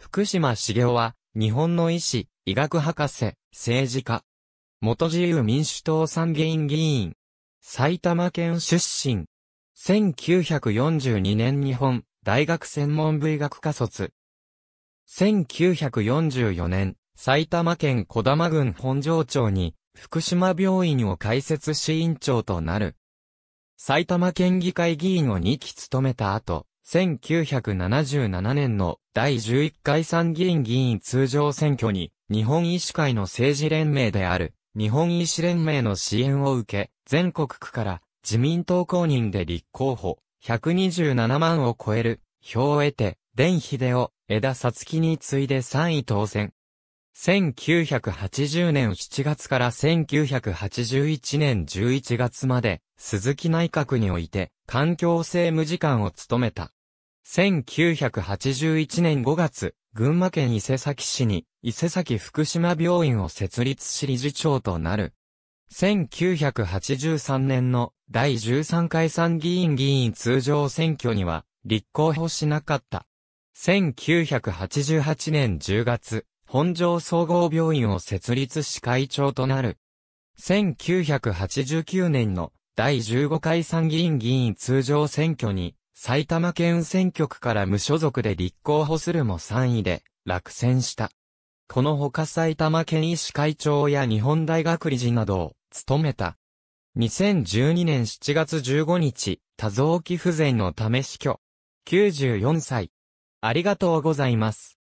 福島茂雄は、日本の医師、医学博士、政治家。元自由民主党参議院議員。埼玉県出身。1942年日本大学専門部医学科卒。1944年、埼玉県小玉郡本庄町に福島病院を開設し院長となる。埼玉県議会議員を2期務めた後、1977年の第11回参議院議員通常選挙に、日本医師会の政治連盟である、日本医師連盟の支援を受け、全国区から自民党公認で立候補、127万を超える票を得て、伝秀夫、枝さつきに次いで3位当選。1980年7月から1981年11月まで、鈴木内閣において、環境政務次官を務めた。1981年5月、群馬県伊勢崎市に、伊勢崎福島病院を設立し理事長となる。1983年の第13回参議院議員通常選挙には、立候補しなかった。1988年10月、本庄総合病院を設立し会長となる。1989年の第15回参議院議員通常選挙に埼玉県選挙区から無所属で立候補するも3位で落選した。このほか埼玉県医師会長や日本大学理事などを務めた。2012年7月15日、多臓器不全のため死去。94歳。ありがとうございます。